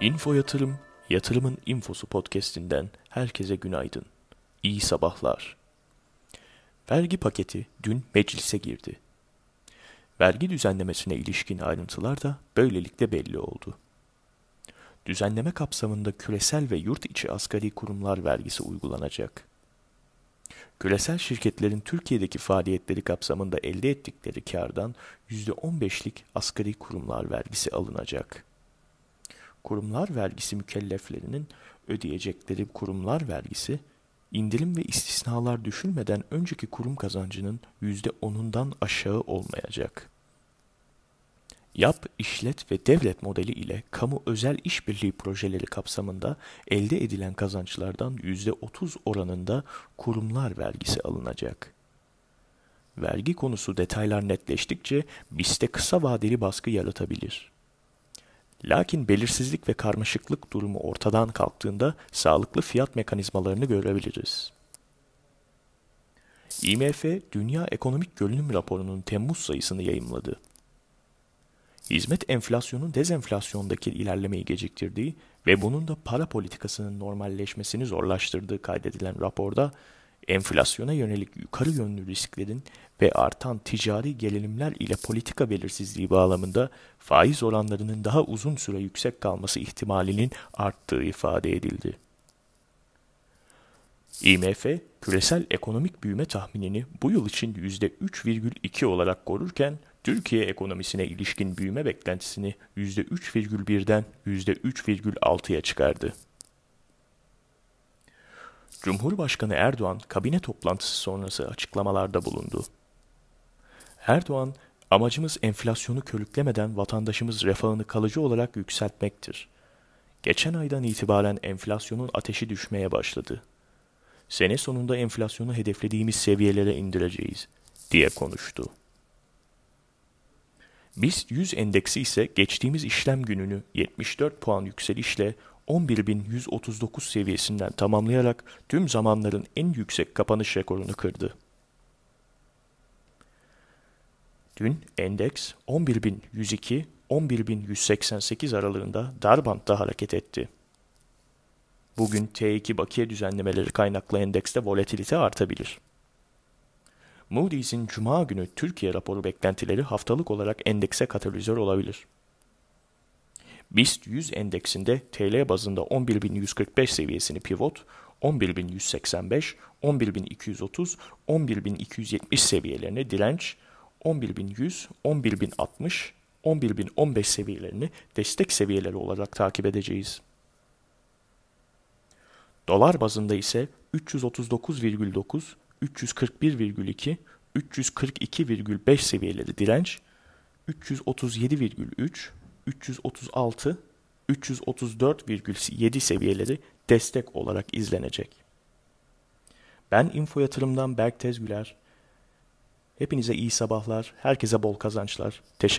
Info Yatırım, Yatırımın Infosu podcast'inden herkese günaydın. İyi sabahlar. Vergi paketi dün meclise girdi. Vergi düzenlemesine ilişkin ayrıntılar da böylelikle belli oldu. Düzenleme kapsamında küresel ve yurt içi asgari kurumlar vergisi uygulanacak. Küresel şirketlerin Türkiye'deki faaliyetleri kapsamında elde ettikleri kardan %15'lik asgari kurumlar vergisi alınacak.'' kurumlar vergisi mükelleflerinin ödeyecekleri kurumlar vergisi, indirim ve istisnalar düşünmeden önceki kurum kazancının %10'undan aşağı olmayacak. Yap, işlet ve devlet modeli ile kamu özel işbirliği projeleri kapsamında elde edilen kazançlardan %30 oranında kurumlar vergisi alınacak. Vergi konusu detaylar netleştikçe BIS'te kısa vadeli baskı yaratabilir.'' Lakin belirsizlik ve karmaşıklık durumu ortadan kalktığında sağlıklı fiyat mekanizmalarını görebiliriz. IMF, Dünya Ekonomik Görünüm Raporu'nun Temmuz sayısını yayımladı. Hizmet enflasyonun dezenflasyondaki ilerlemeyi geciktirdiği ve bunun da para politikasının normalleşmesini zorlaştırdığı kaydedilen raporda enflasyona yönelik yukarı yönlü risklerin ve artan ticari gerilimler ile politika belirsizliği bağlamında faiz oranlarının daha uzun süre yüksek kalması ihtimalinin arttığı ifade edildi. IMF, küresel ekonomik büyüme tahminini bu yıl için %3,2 olarak korurken, Türkiye ekonomisine ilişkin büyüme beklentisini %3,1'den %3,6'ya çıkardı. Cumhurbaşkanı Erdoğan kabine toplantısı sonrası açıklamalarda bulundu. Erdoğan, amacımız enflasyonu körüklemeden vatandaşımız refahını kalıcı olarak yükseltmektir. Geçen aydan itibaren enflasyonun ateşi düşmeye başladı. Sene sonunda enflasyonu hedeflediğimiz seviyelere indireceğiz, diye konuştu. BIST 100 endeksi ise geçtiğimiz işlem gününü 74 puan yükselişle 11.139 seviyesinden tamamlayarak tüm zamanların en yüksek kapanış rekorunu kırdı. Dün endeks 11.102-11.188 aralığında dar bantta hareket etti. Bugün T2 bakiye düzenlemeleri kaynaklı endekste volatilite artabilir. Moody's'in Cuma günü Türkiye raporu beklentileri haftalık olarak endekse katalizör olabilir. BIST 100 endeksinde TL bazında 11.145 seviyesini pivot, 11.185, 11.230, 11.270 seviyelerini direnç, 11.100, 11.060, 11.015 seviyelerini destek seviyeleri olarak takip edeceğiz. Dolar bazında ise 339,9, 341,2, 342,5 seviyeleri direnç, 337,3, 336 334,7 seviyeleri destek olarak izlenecek. Ben Info Yatırım'dan Berk Tezgüler. Hepinize iyi sabahlar, herkese bol kazançlar. Teşekkür